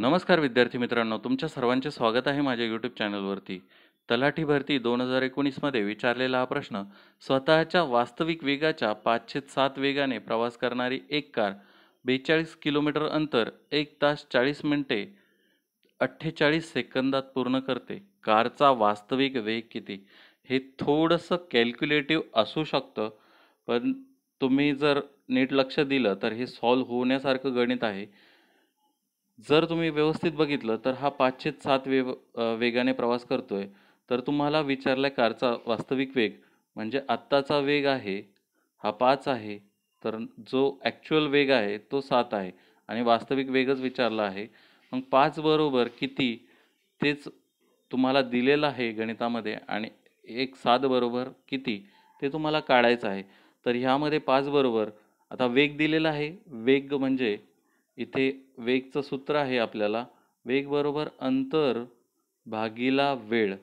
नमस्कार विद्यार्थी मित्रांनो तुमच्या सर्वांचे स्वागत आहे माझ्या यूट्यूब चॅनलवरती तलाठी भरती दोन हजार एकोणीसमध्ये विचारलेला हा प्रश्न स्वतःच्या वास्तविक वेगाच्या पाचशे सात वेगाने प्रवास करणारी एक कार बेचाळीस किलोमीटर अंतर एक तास चाळीस मिनटे अठ्ठेचाळीस सेकंदात पूर्ण करते कारचा वास्तविक वेग किती हे थोडंसं कॅल्क्युलेटिव्ह असू शकतं पण तुम्ही जर नीट लक्ष दिलं तर हे सॉल्व होण्यासारखं गणित आहे जर तुम्ही व्यवस्थित बघितलं तर हा पाचशे सात वे वेगाने प्रवास करतोय तर तुम्हाला विचारलाय कारचा वास्तविक वेग म्हणजे आत्ताचा वेग आहे हा पाच आहे तर जो ॲक्च्युअल वेग आहे तो सात आहे आणि वास्तविक वेगच विचारला आहे मग पाच बरोबर किती तेच तुम्हाला दिलेलं आहे गणितामध्ये आणि एक सात बरोबर किती ते तुम्हाला काढायचं आहे तर ह्यामध्ये पाच बरोबर आता वेग दिलेला आहे वेग म्हणजे इथे वेगचं सूत्र आहे आपल्याला वेग बरोबर अंतर भागीला वेळ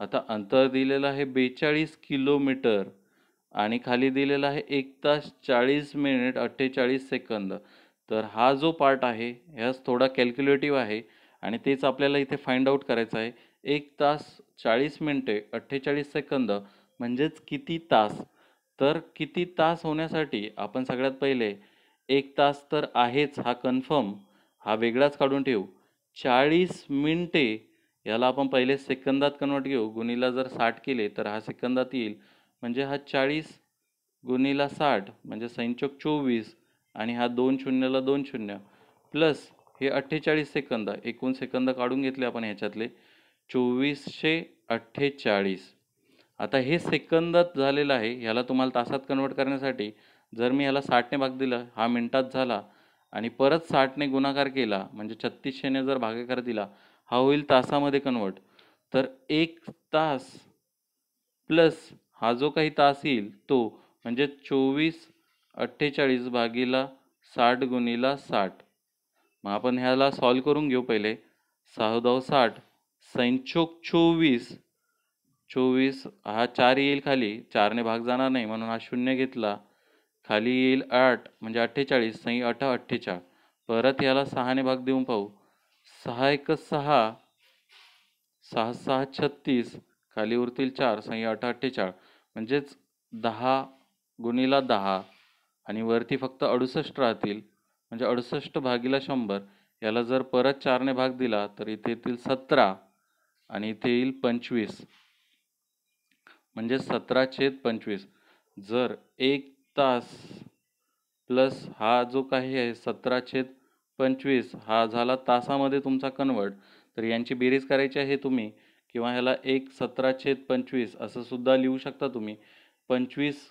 आता अंतर दिलेलं आहे बेचाळीस किलोमीटर आणि खाली दिलेला आहे एक तास चाळीस मिनिट अठ्ठेचाळीस सेकंद तर हा जो पार्ट आहे ह्याच थोडा कॅल्क्युलेटिव्ह आहे आणि तेच आपल्याला इथे फाइंड आउट करायचं आहे एक तास चाळीस मिनटे अठ्ठेचाळीस सेकंद म्हणजेच किती तास तर किती तास होण्यासाठी आपण सगळ्यात पहिले एक तास तर आहेच हा कन्फर्म हा वेगळाच काढून ठेवू चाळीस मिनटे याला आपण पहिले सेकंदात कन्वर्ट घेऊ गुणीला जर साठ केले तर हा सेकंदात येईल म्हणजे हा चाळीस गुणीला साठ म्हणजे संचोक चोवीस आणि हा दोन शून्यला दोन शून्य प्लस हे अठ्ठेचाळीस सेकंद एकूण सेकंद काढून घेतले आपण ह्याच्यातले चोवीसशे अठ्ठेचाळीस आता हे सेकंदात झालेलं आहे ह्याला तुम्हाला तासात कन्वर्ट करण्यासाठी जर मी याला साठने भाग दिला हा मिनटात झाला आणि परत साठने गुणाकार केला म्हणजे छत्तीसशेने जर भागाकार दिला हा होईल तासामध्ये कन्वर्ट तर एक तास प्लस हा जो काही तास येईल तो म्हणजे चोवीस अठ्ठेचाळीस भागीला साठ गुणीला साठ मग आपण ह्याला सॉल्व करून घेऊ पहिले सहादाव साठ सैंचोक चोवीस चोवीस हा चार येईल खाली चारने भाग जाणार नाही म्हणून हा शून्य घेतला खाली येईल आठ म्हणजे अठ्ठेचाळीस सई अठ अठ्ठेचाळ परत याला सहाने भाग देऊन पाहू सहा एक सहा सहा सहा छत्तीस खाली उरतील चार सई अठ अठ्ठेचाळ म्हणजेच दहा गुणीला दहा आणि वरती फक्त अडुसष्ट राहतील म्हणजे अडुसष्ट भागीला शंभर याला जर परत चारने भाग दिला तर इथे येतील सतरा आणि इथे येईल पंचवीस म्हणजे सतरा छेद पंचवीस जर एक तास प्लस हा जो काही आहे सतरा छेद पंचवीस हा झाला तासामध्ये तुमचा कन्वर्ट तर यांची बेरीज करायची आहे तुम्ही किंवा ह्याला एक सतरा छेद पंचवीस असं सुद्धा लिहू शकता तुम्ही पंचवीस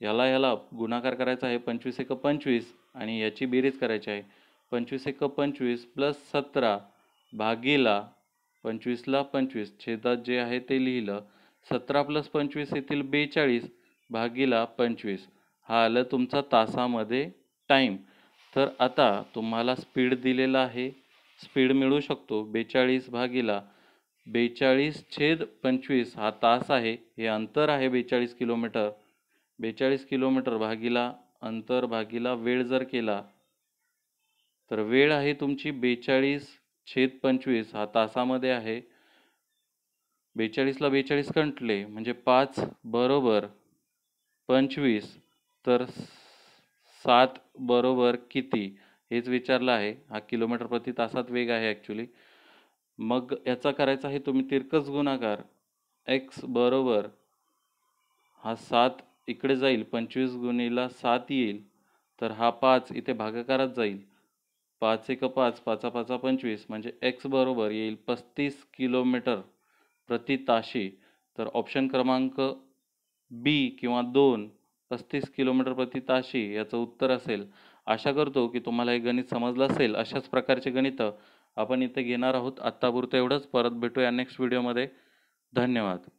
ह्याला ह्याला गुणाकार करायचा आहे पंचवीस एक पंचवीस आणि याची बेरीज करायची आहे पंचवीस एक पंचवीस प्लस सतरा भागीला पंचवीसला पंचवीस छेदात जे आहे ते लिहिलं सतरा प्लस पंचवीस येथील बेचाळीस भागीला पंचवीस हा आलं तुमचा तासामध्ये टाईम तर आता तुम्हाला स्पीड दिलेला आहे स्पीड मिळू शकतो बेचाळीस भागीला बेचाळीस छेद पंचवीस हा तास आहे हे अंतर आहे बेचाळीस किलोमीटर बेचाळीस किलोमीटर भागीला अंतर भागीला वेळ जर केला तर वेळ आहे तुमची बेचाळीस छेद पंचवीस हा तासामध्ये आहे बेचाळीसला बेचाळीस कंटले म्हणजे पाच बरोबर पंचवीस तर सात बरोबर किती हेच विचारलं आहे हा किलोमीटर प्रति तासात वेग आहे ॲक्च्युली मग याचा करायचा आहे तुम्ही तिरकस गुणाकार एक्स बरोबर हा सात इकडे जाईल पंचवीस गुणीला सात येईल तर हा पाच इथे भागाकारात जाईल पाच एक पाच पाचा पाचा पंचवीस म्हणजे एक्स बरोबर येईल पस्तीस किलोमीटर प्रति ताशी तर ऑप्शन क्रमांक बी किंवा दोन पस्तीस किलोमीटर प्रति ताशी याचं उत्तर असेल आशा करतो की तुम्हाला हे गणित समजलं असेल अशाच प्रकारचे गणितं आपण इथे घेणार आहोत आत्तापुरतं एवढंच परत भेटूया नेक्स्ट व्हिडिओमध्ये धन्यवाद